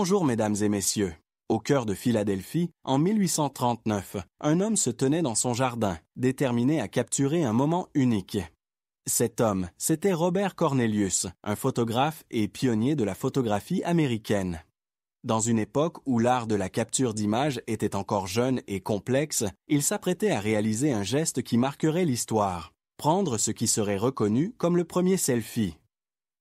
Bonjour, mesdames et messieurs. Au cœur de Philadelphie, en 1839, un homme se tenait dans son jardin, déterminé à capturer un moment unique. Cet homme, c'était Robert Cornelius, un photographe et pionnier de la photographie américaine. Dans une époque où l'art de la capture d'images était encore jeune et complexe, il s'apprêtait à réaliser un geste qui marquerait l'histoire, prendre ce qui serait reconnu comme le premier selfie,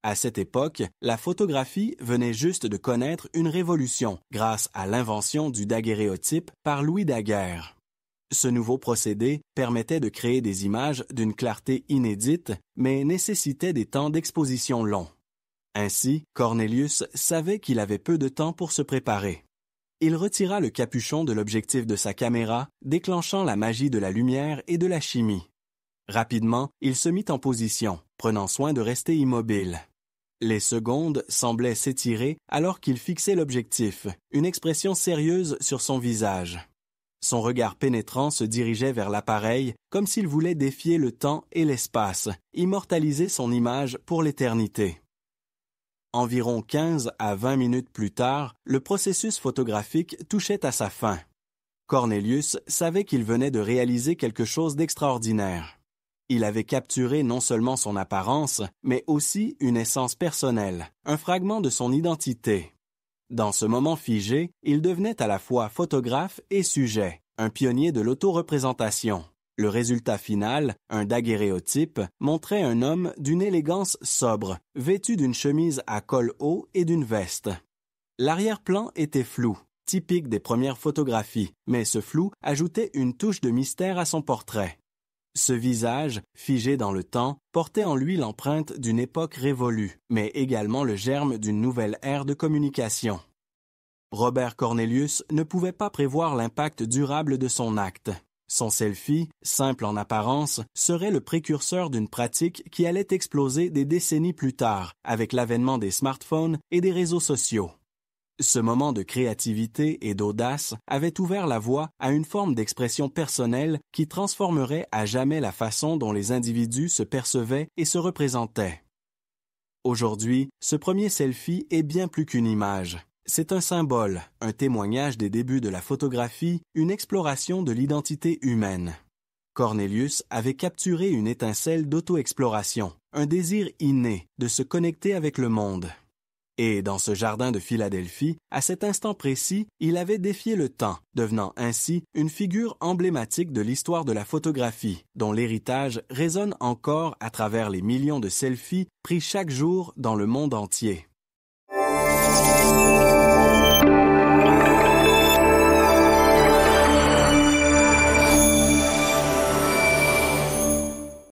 à cette époque, la photographie venait juste de connaître une révolution grâce à l'invention du daguerréotype par Louis Daguerre. Ce nouveau procédé permettait de créer des images d'une clarté inédite, mais nécessitait des temps d'exposition longs. Ainsi, Cornelius savait qu'il avait peu de temps pour se préparer. Il retira le capuchon de l'objectif de sa caméra, déclenchant la magie de la lumière et de la chimie. Rapidement, il se mit en position, prenant soin de rester immobile. Les secondes semblaient s'étirer alors qu'il fixait l'objectif, une expression sérieuse sur son visage. Son regard pénétrant se dirigeait vers l'appareil, comme s'il voulait défier le temps et l'espace, immortaliser son image pour l'éternité. Environ quinze à vingt minutes plus tard, le processus photographique touchait à sa fin. Cornelius savait qu'il venait de réaliser quelque chose d'extraordinaire. Il avait capturé non seulement son apparence, mais aussi une essence personnelle, un fragment de son identité. Dans ce moment figé, il devenait à la fois photographe et sujet, un pionnier de l'autoreprésentation. Le résultat final, un daguerréotype, montrait un homme d'une élégance sobre, vêtu d'une chemise à col haut et d'une veste. L'arrière-plan était flou, typique des premières photographies, mais ce flou ajoutait une touche de mystère à son portrait. Ce visage, figé dans le temps, portait en lui l'empreinte d'une époque révolue, mais également le germe d'une nouvelle ère de communication. Robert Cornelius ne pouvait pas prévoir l'impact durable de son acte. Son selfie, simple en apparence, serait le précurseur d'une pratique qui allait exploser des décennies plus tard, avec l'avènement des smartphones et des réseaux sociaux. Ce moment de créativité et d'audace avait ouvert la voie à une forme d'expression personnelle qui transformerait à jamais la façon dont les individus se percevaient et se représentaient. Aujourd'hui, ce premier selfie est bien plus qu'une image. C'est un symbole, un témoignage des débuts de la photographie, une exploration de l'identité humaine. Cornelius avait capturé une étincelle d'auto-exploration, un désir inné de se connecter avec le monde. Et dans ce jardin de Philadelphie, à cet instant précis, il avait défié le temps, devenant ainsi une figure emblématique de l'histoire de la photographie, dont l'héritage résonne encore à travers les millions de selfies pris chaque jour dans le monde entier.